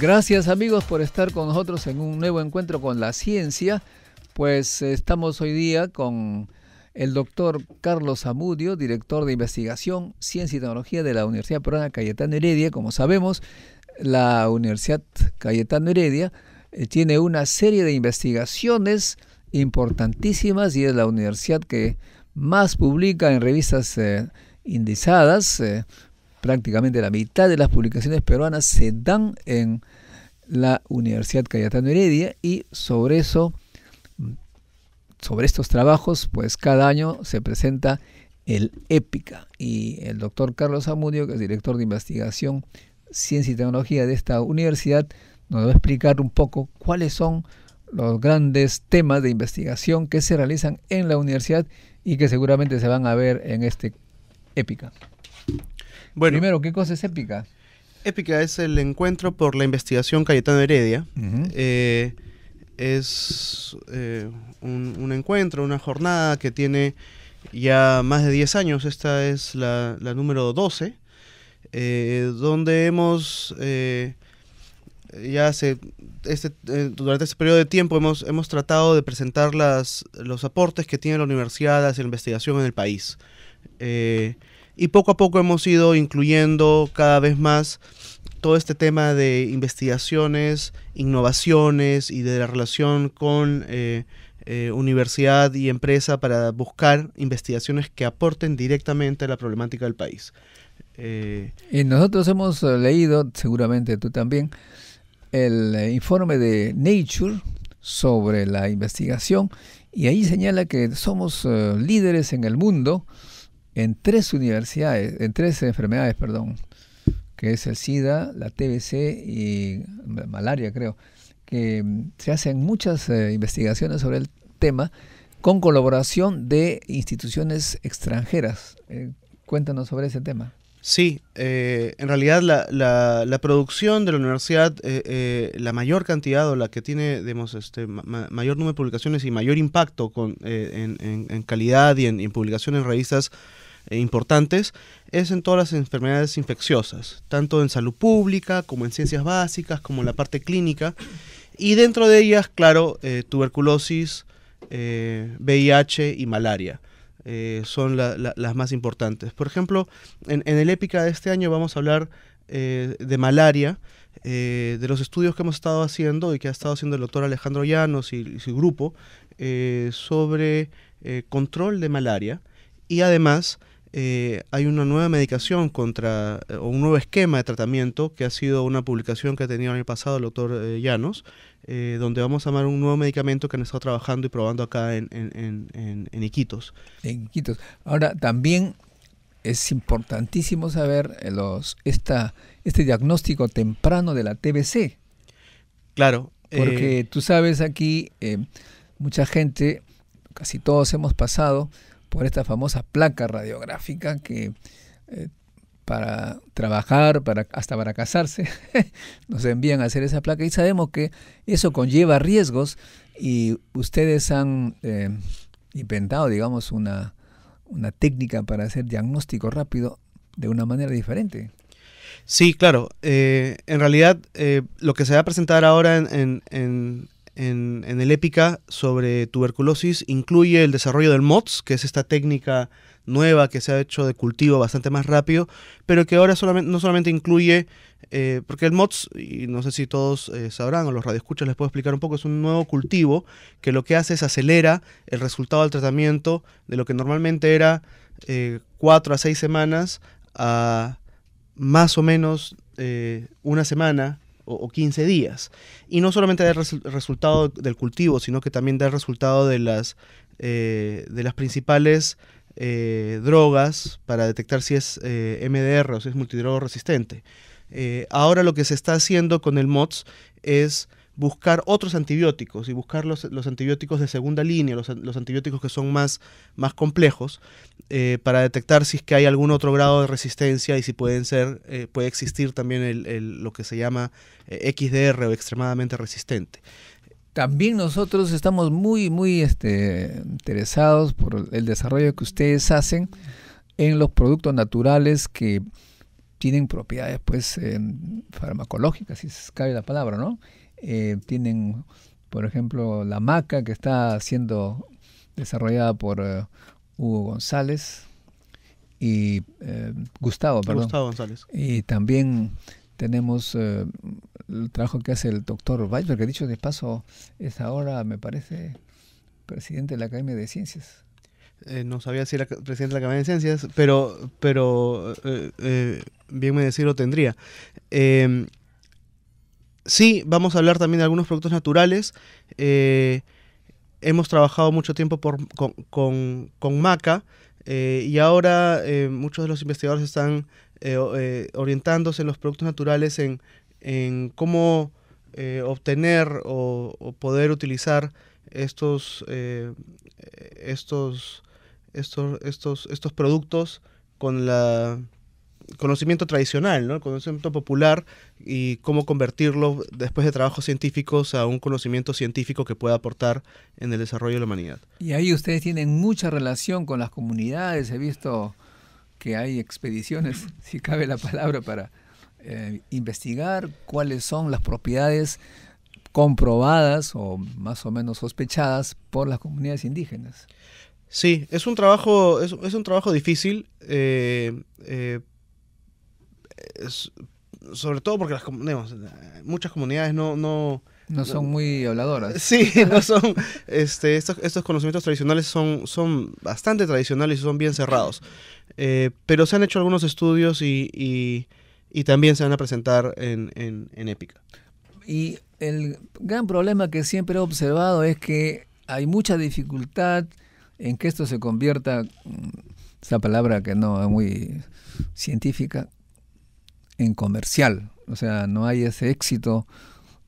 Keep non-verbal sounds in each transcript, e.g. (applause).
Gracias amigos por estar con nosotros en un nuevo encuentro con la ciencia. Pues eh, estamos hoy día con el doctor Carlos Amudio, director de investigación, ciencia y tecnología de la Universidad Peruana Cayetano Heredia. Como sabemos, la Universidad Cayetano Heredia eh, tiene una serie de investigaciones importantísimas y es la universidad que más publica en revistas eh, indizadas prácticamente la mitad de las publicaciones peruanas se dan en la Universidad Cayetano Heredia y sobre eso, sobre estos trabajos, pues cada año se presenta el EPICA y el doctor Carlos Amudio, que es director de investigación, ciencia y tecnología de esta universidad, nos va a explicar un poco cuáles son los grandes temas de investigación que se realizan en la universidad y que seguramente se van a ver en este EPICA. Primero, ¿qué cosa es épica? Épica es el encuentro por la investigación Cayetano Heredia. Eh, es eh, un, encuentro, una jornada que tiene ya más de 10 años. Esta es la, número 12, eh, donde hemos ya hace este, durante este periodo de tiempo hemos, hemos tratado de presentar las, los aportes que tiene la universidad hacia la investigación en el país. Y poco a poco hemos ido incluyendo cada vez más todo este tema de investigaciones, innovaciones y de la relación con eh, eh, universidad y empresa para buscar investigaciones que aporten directamente a la problemática del país. Eh, y nosotros hemos eh, leído, seguramente tú también, el informe de Nature sobre la investigación y ahí señala que somos líderes en el mundo en tres universidades, en tres enfermedades, perdón, que es el SIDA, la TBC y mm, malaria, creo, que mm, se hacen muchas eh, investigaciones sobre el tema con colaboración de instituciones extranjeras. Eh, cuéntanos sobre ese tema. Sí, eh, en realidad la, producción de la universidad, la mayor cantidad o la que tiene este, mayor número de publicaciones y mayor impacto con, en, calidad y en, publicaciones publicación en revistas eh, importantes es en todas las enfermedades infecciosas, tanto en salud pública como en ciencias básicas, como en la parte clínica. Y dentro de ellas, claro, eh, tuberculosis, VIH eh, y malaria. son las más importantes. Por ejemplo, en, el épica de este año vamos a hablar de malaria, de los estudios que hemos estado haciendo y que ha estado haciendo el doctor Alejandro Llanos y, y su grupo sobre control de malaria y además eh, hay una nueva medicación contra, eh, o un nuevo esquema de tratamiento, que ha sido una publicación que ha tenido el pasado el doctor eh, Llanos, donde vamos a amar un nuevo medicamento que han estado trabajando y probando acá en, Iquitos. En Iquitos. Ahora, también es importantísimo saber los, esta, este diagnóstico temprano de la TBC. Claro. Porque tú sabes aquí, mucha gente, casi todos hemos pasado, por esta famosa placa radiográfica que eh, para trabajar, para, hasta para casarse, (laughs) nos envían a hacer esa placa y sabemos que eso conlleva riesgos y ustedes han eh, inventado, digamos, una, técnica para hacer diagnóstico rápido de una manera diferente. Sí, claro. Eh, en realidad, lo que se va a presentar ahora en, en, en, en, el épica sobre tuberculosis incluye el desarrollo del MOTS, que es esta técnica nueva que se ha hecho de cultivo bastante más rápido, pero que ahora solamente, no solamente incluye, eh, porque el MOTS, y no sé si todos eh, sabrán o los radioescuchas les puedo explicar un poco, es un nuevo cultivo que lo que hace es acelera el resultado del tratamiento de lo que normalmente era eh, cuatro a seis semanas a más o menos una semana o, 15 días. Y no solamente da el resultado del cultivo, sino que también da el resultado de las, eh, de las principales eh, drogas para detectar si es eh, MDR o si es multidrogo resistente. ahora lo que se está haciendo con el MOTS es buscar otros antibióticos y buscar los, antibióticos de segunda línea, los, antibióticos que son más, más complejos, eh, para detectar si es que hay algún otro grado de resistencia y si pueden ser, eh, puede existir también el, lo que se llama eh, XDR o extremadamente resistente. También nosotros estamos muy, muy este, interesados por el desarrollo que ustedes hacen en los productos naturales que tienen propiedades pues farmacológicas, si se cabe la palabra, ¿no? Eh, tienen, por ejemplo, la maca que está siendo desarrollada por eh, Hugo González y eh, Gustavo, perdón. Y también tenemos el trabajo que hace el doctor Weisberg, que dicho de paso es ahora, me parece, presidente de la Academia de Ciencias. no sabía si era presidente de la Academia de Ciencias, pero, pero bien me lo tendría. Sí, vamos a hablar también de algunos productos naturales. Eh, hemos trabajado mucho tiempo con, maca eh, y ahora eh, muchos de los investigadores están orientándose en los productos naturales en, cómo obtener o, o, poder utilizar estos, estos, estos, estos, estos productos con la conocimiento tradicional, ¿no? conocimiento popular y cómo convertirlo después de trabajos científicos a un conocimiento científico que pueda aportar en el desarrollo de la humanidad. Y ahí ustedes tienen mucha relación con las comunidades, he visto que hay expediciones, (laughs) si cabe la palabra, para eh, investigar cuáles son las propiedades comprobadas o más o menos sospechadas por las comunidades indígenas. Sí, es un trabajo, es, un trabajo difícil eh, eh, sobre todo porque las, muchas comunidades no, no no son muy habladoras. (laughs) Sí, no son. Este, estos, conocimientos tradicionales son, son bastante tradicionales y son bien cerrados. Eh, pero se han hecho algunos estudios y, y, y también se van a presentar en, en, en, Épica. Y el gran problema que siempre he observado es que hay mucha dificultad en que esto se convierta, mm, esa palabra que no es muy científica, en comercial. O sea, no hay ese éxito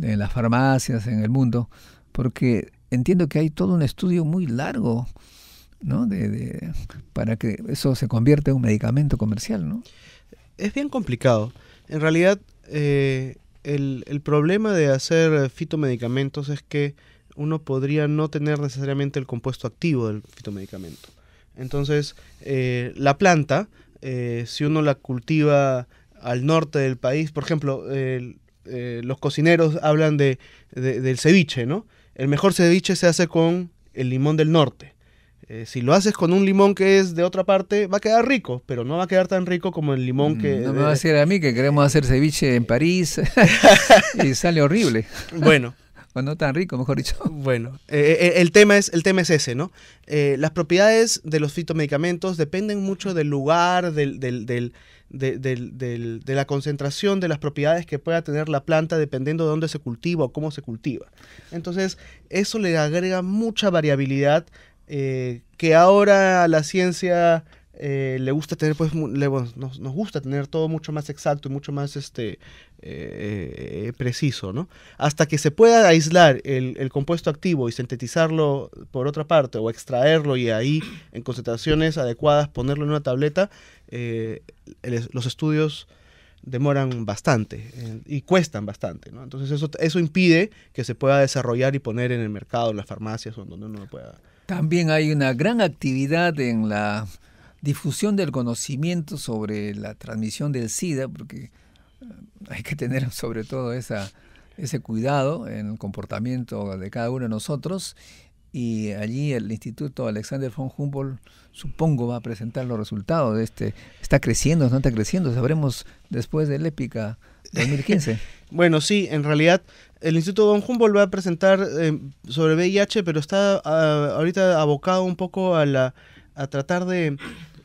en las farmacias, en el mundo, porque entiendo que hay todo un estudio muy largo ¿no? De, para que eso se convierta en un medicamento comercial. ¿no? Es bien complicado. En realidad, eh, el, problema de hacer fitomedicamentos es que uno podría no tener necesariamente el compuesto activo del fitomedicamento. Entonces, eh, la planta, eh, si uno la cultiva al norte del país, por ejemplo, eh, los cocineros hablan de, del ceviche, ¿no? El mejor ceviche se hace con el limón del norte. Eh, si lo haces con un limón que es de otra parte, va a quedar rico, pero no va a quedar tan rico como el limón mm, que... No me va a decir a mí que queremos hacer ceviche en París (laughs) (laughs) y sale horrible. Bueno. (laughs) o no tan rico, mejor dicho. Bueno, eh, el, tema es, el ese, ¿no? las propiedades de los fitomedicamentos dependen mucho del lugar, del, de, la concentración de las propiedades que pueda tener la planta dependiendo de dónde se cultiva o cómo se cultiva. Entonces, eso le agrega mucha variabilidad eh, que ahora la ciencia eh, le gusta tener, pues, nos, gusta tener todo mucho más exacto y mucho más este, eh, eh, preciso, ¿no? Hasta que se pueda aislar el, compuesto activo y sintetizarlo por otra parte o extraerlo y ahí en concentraciones adecuadas ponerlo en una tableta, los estudios demoran bastante y cuestan bastante. Entonces eso, eso impide que se pueda desarrollar y poner en el mercado, en las farmacias o en donde uno lo pueda. También hay una gran actividad en la difusión del conocimiento sobre la transmisión del SIDA, porque eh, hay que tener (laughs) sobre todo esa, ese cuidado en el comportamiento de cada uno de nosotros. Y allí el Instituto Alexander von Humboldt, supongo, va a presentar los resultados de este. Está creciendo, no está creciendo, sabremos después del épica 2015. (laughs) bueno, sí, en realidad el Instituto von Humboldt va a presentar eh, sobre VIH, pero está ah, ahorita abocado un poco a la a tratar de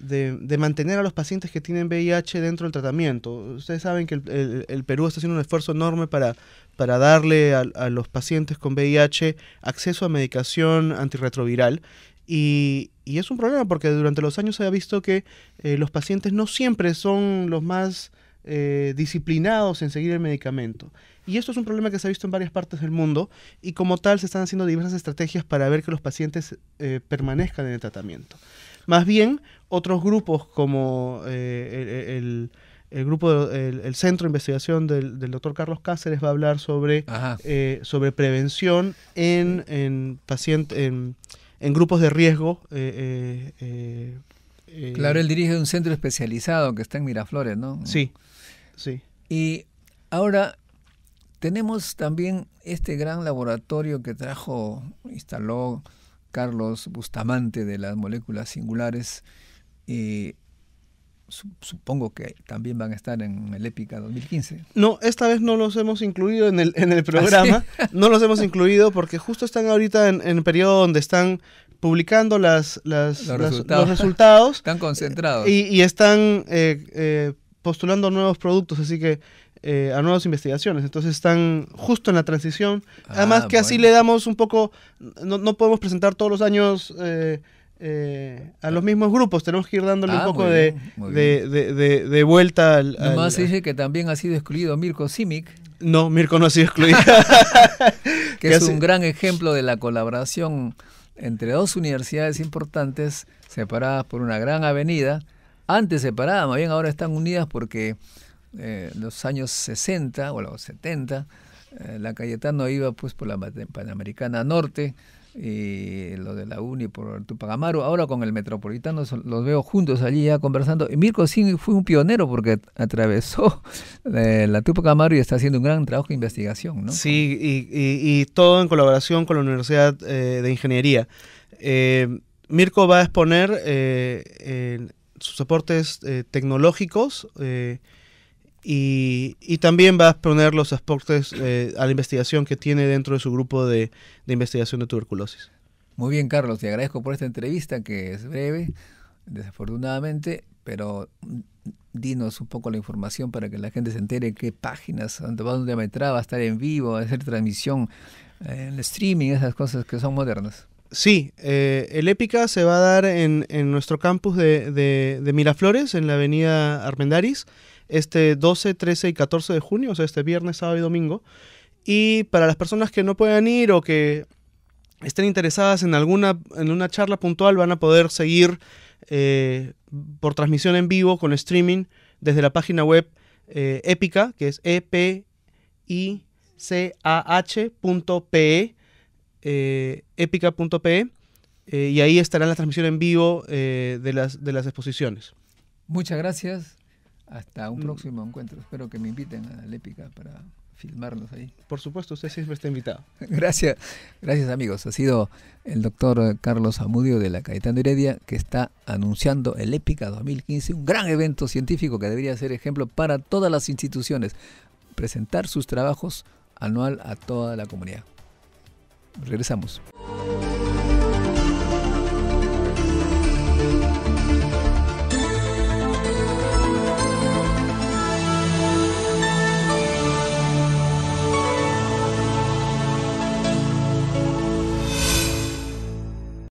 de, mantener a los pacientes que tienen VIH dentro del tratamiento. Ustedes saben que el, Perú está haciendo un esfuerzo enorme para, para darle a, los pacientes con VIH acceso a medicación antirretroviral. Y, es un problema porque durante los años se ha visto que eh, los pacientes no siempre son los más eh, disciplinados en seguir el medicamento. Y esto es un problema que se ha visto en varias partes del mundo y como tal se están haciendo diversas estrategias para ver que los pacientes eh, permanezcan en el tratamiento. Más bien, otros grupos como eh, el, grupo, el, centro de investigación del, doctor Carlos Cáceres va a hablar sobre, eh, sobre prevención en, en, en, grupos de riesgo. Eh, claro, él dirige un centro especializado que está en Miraflores, ¿no? Sí, sí. Y ahora tenemos también este gran laboratorio que trajo, instaló Carlos Bustamante de las moléculas singulares y supongo que también van a estar en el Épica 2015. No, esta vez no los hemos incluido en el, en el (laughs) ah, programa, no los hemos incluido porque justo están ahorita en, el periodo donde están publicando las, los, resultados. (laughs) Están concentrados. Y, están eh, eh, postulando nuevos productos, así que eh, a nuevas investigaciones. Entonces están justo en la transición. Ah, Además que así le damos un poco, no, no podemos presentar todos los años... Eh, a los mismos grupos. Tenemos que ir dándole un ah, poco de, de, vuelta al. más dice que también ha sido excluido Mirko Simic. No, Mirko no ha sido excluido. (laughs) (laughs) que es un gran ejemplo de la colaboración entre dos universidades importantes separadas por una gran avenida. Antes separadas, más bien ahora están unidas porque eh, los años 60 o los 70, la la Cayetano iba pues por la Panamericana Norte y lo de la uni por Tupac Amaru. Ahora con el Metropolitano los veo juntos allí ya conversando. Y Mirko sí fue un pionero porque atravesó (laughs) eh, la Tupac Amaru y está haciendo un gran trabajo de investigación. Sí, y, todo en colaboración con la Universidad eh, de Ingeniería. Eh, Mirko va a exponer sus soportes tecnológicos y, también va a exponer los aportes eh, a la investigación que tiene dentro de su grupo de, investigación de tuberculosis. Muy bien, Carlos, te agradezco por esta entrevista que es breve, desafortunadamente, pero dinos un poco la información para que la gente se entere qué páginas, dónde va a va a estar en vivo, va a hacer transmisión, el eh, streaming, esas cosas que son modernas. Sí, eh, el EPICA se va a dar en, nuestro campus de, de Miraflores, en la avenida Armendaris este 12, 13 y 14 de junio, o sea, este viernes, sábado y domingo. Y para las personas que no puedan ir o que estén interesadas en alguna en una charla puntual, van a poder seguir eh, por transmisión en vivo con streaming desde la página web eh, épica, que es epicah.pe, e, eh, eh, y ahí estará la transmisión en vivo de, de las exposiciones. Muchas gracias. Hasta un mm. próximo encuentro. Espero que me inviten a la épica para filmarnos ahí. Por supuesto, usted siempre está invitado. (laughs) gracias, gracias amigos. Ha sido el doctor Carlos Amudio de la Caetano Heredia que está anunciando el Épica 2015, un gran evento científico que debería ser ejemplo para todas las instituciones. Presentar sus trabajos anual a toda la comunidad. Regresamos.